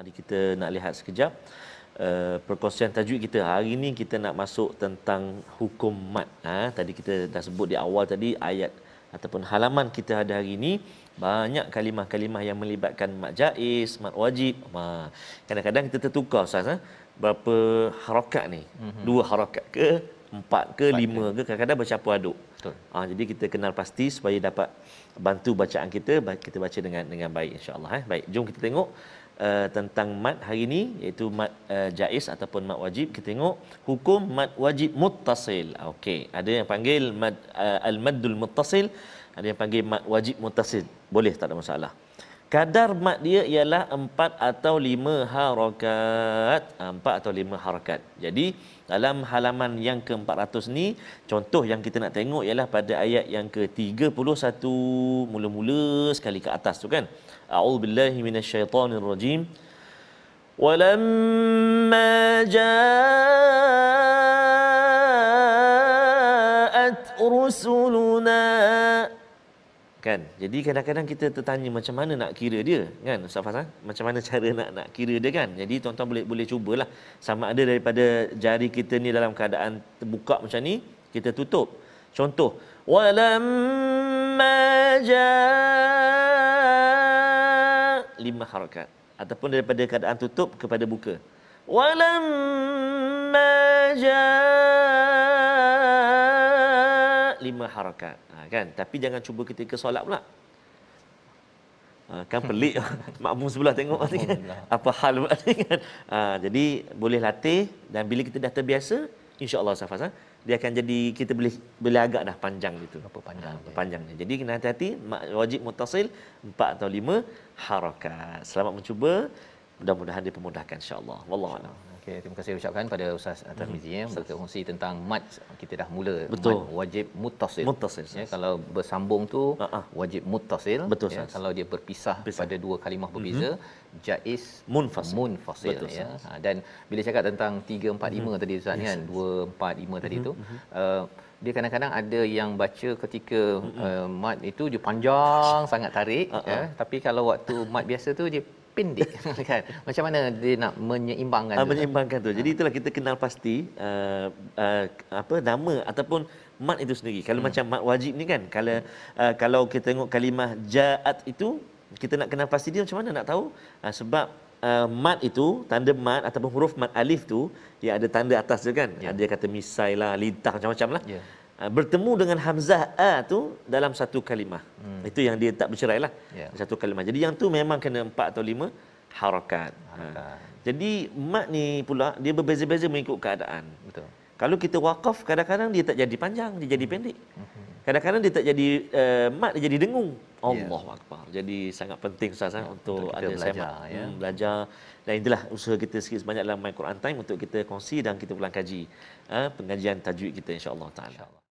Mari kita nak lihat sekejap uh, perkongsian tajuk kita. Hari ini kita nak masuk tentang hukum mat. Ha, tadi kita dah sebut di awal tadi ayat ataupun halaman kita ada hari ini banyak kalimah-kalimah yang melibatkan mat jais, mat wajib. Ha, kadang-kadang kita tertukar ustaz ha? berapa harakat ni? Mhm. Dua harakat ke, empat ke, empat lima ke. kadang-kadang bercampur aduk. Ha, jadi kita kenal pasti supaya dapat bantu bacaan kita, kita baca dengan dengan baik insyaallah Ha? Baik, jom kita tengok Eh, tentang mat hari ini iaitu mat uh, eh, jaiz ataupun mat wajib kita tengok hukum mat wajib muttasil okey ada yang panggil mad, uh, eh, al madul muttasil ada yang panggil mat wajib muttasil boleh tak ada masalah kadar mat dia ialah empat atau lima harakat ah, empat atau lima harakat jadi dalam halaman yang ke-400 ni contoh yang kita nak tengok ialah pada ayat yang ke-31 mula-mula sekali ke atas tu kan a'udzubillahi minasyaitonirrajim ولما جاءت kan jadi kadang-kadang kita tertanya macam mana nak kira dia kan ustaz Fazal macam mana cara nak nak kira dia kan jadi tuan-tuan boleh boleh cubalah sama ada daripada jari kita ni dalam keadaan terbuka macam ni kita tutup contoh walamma ja lima harakat ataupun daripada keadaan tutup kepada buka walamma ja lima harakat ha, kan tapi jangan cuba ketika solat pula ha, kan pelik makmum sebelah tengok kan? apa hal pula ni kan ha, jadi boleh latih dan bila kita dah terbiasa insyaallah safas ha? dia akan jadi kita boleh boleh agak dah panjang gitu apa panjang ha, panjang ya. jadi kena hati-hati wajib mutasil empat atau lima harakat selamat mencuba mudah-mudahan dia pemudahkan insyaallah wallahu a'lam Okay, terima kasih ucapkan pada Ustaz Tarmizi mhm. ya eh, untuk kongsi tentang mat kita dah mula Betul. mat wajib muttasil. Muttasil. Ya, kalau bersambung tu uh-huh. wajib muttasil. Betul, ya, kalau dia berpisah Pisah. pada dua kalimah berbeza uh-huh. Mhm. jaiz munfasil. munfasil Betul, ya. Ha, dan bila cakap tentang 3 4 5 uh-huh. tadi Ustaz kan, yes. kan 2 4 5 uh-huh. tadi mhm, tu uh-huh. uh, dia kadang-kadang ada yang baca ketika mm-hmm. uh, mat itu dia panjang sangat tarik uh-uh. ya tapi kalau waktu mat biasa tu dia pendek kan macam mana dia nak menyeimbangkan uh, tu menyeimbangkan tu jadi ah. itulah kita kenal pasti uh, uh, apa nama ataupun mat itu sendiri kalau hmm. macam mat wajib ni kan kalau uh, kalau kita tengok kalimah jaat itu kita nak kenal pasti dia macam mana nak tahu uh, sebab uh, mat itu tanda mat ataupun huruf mat alif tu yang ada tanda atas tu kan yeah. Ya. dia kata misailah lintah macam macam lah. yeah. Ah, bertemu dengan hamzah a tu dalam satu kalimah. Hmm. Itu yang dia tak bercerailah Yeah. Satu kalimah. Jadi yang tu memang kena empat atau lima harakat. Ha. harakat. Ha. Jadi mat ni pula dia berbeza-beza mengikut keadaan. Betul. Kalau kita waqaf kadang-kadang dia tak jadi panjang, dia jadi hmm. pendek. Hmm. Kadang-kadang dia tak jadi uh, eh, mat dia jadi dengung. Ya. Allah. Yeah. Jadi sangat penting ustaz eh, ya, untuk, untuk ada belajar, semak, ya. Hmm, belajar dan itulah usaha kita sikit sebanyak dalam main Quran time untuk kita kongsi dan kita ulang kaji uh, pengajian tajwid kita insya-Allah taala. Insya